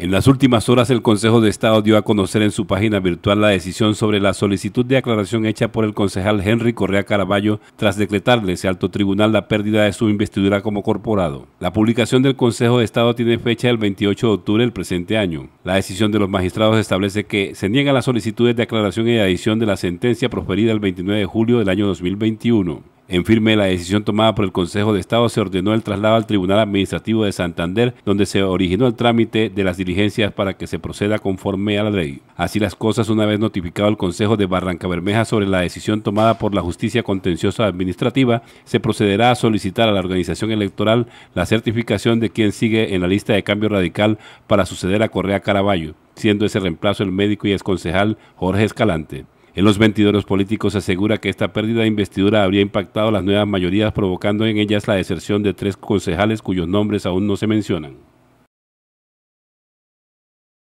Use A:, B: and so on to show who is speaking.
A: En las últimas horas, el Consejo de Estado dio a conocer en su página virtual la decisión sobre la solicitud de aclaración hecha por el concejal Henry Correa Caraballo tras decretarle ese alto tribunal la pérdida de su investidura como corporado. La publicación del Consejo de Estado tiene fecha el 28 de octubre del presente año. La decisión de los magistrados establece que se niegan las solicitudes de aclaración y adición de la sentencia proferida el 29 de julio del año 2021. En firme la decisión tomada por el Consejo de Estado, se ordenó el traslado al Tribunal Administrativo de Santander, donde se originó el trámite de las diligencias para que se proceda conforme a la ley. Así las cosas, una vez notificado el Consejo de Barranca Bermeja sobre la decisión tomada por la Justicia Contenciosa Administrativa, se procederá a solicitar a la organización electoral la certificación de quien sigue en la lista de cambio radical para suceder a Correa Caraballo, siendo ese reemplazo el médico y exconcejal Jorge Escalante. En los los políticos asegura que esta pérdida de investidura habría impactado las nuevas mayorías, provocando en ellas la deserción de tres concejales cuyos nombres aún no se mencionan.